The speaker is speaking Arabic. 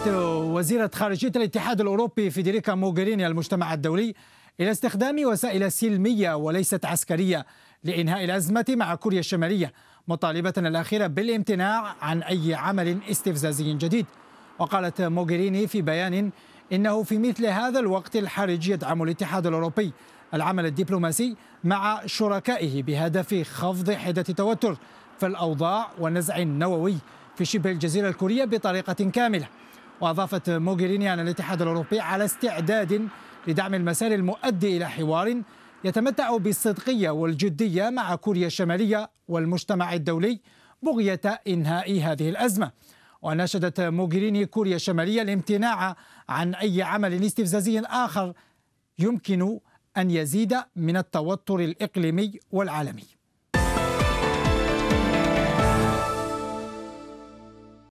دعت وزيرة خارجية الاتحاد الأوروبي فيدريكا موغريني المجتمع الدولي إلى استخدام وسائل سلمية وليست عسكرية لإنهاء الأزمة مع كوريا الشمالية مطالبة الأخيرة بالامتناع عن أي عمل استفزازي جديد وقالت موغريني في بيان إنه في مثل هذا الوقت الحرج يدعم الاتحاد الأوروبي العمل الدبلوماسي مع شركائه بهدف خفض حدة التوتر في الأوضاع والنزع النووي في شبه الجزيرة الكورية بطريقة كاملة وأضافت موغيريني عن الاتحاد الأوروبي على استعداد لدعم المسار المؤدي إلى حوار يتمتع بالصدقية والجدية مع كوريا الشمالية والمجتمع الدولي بغية إنهاء هذه الأزمة وناشدت موغيريني كوريا الشمالية الامتناع عن أي عمل استفزازي آخر يمكن أن يزيد من التوتر الإقليمي والعالمي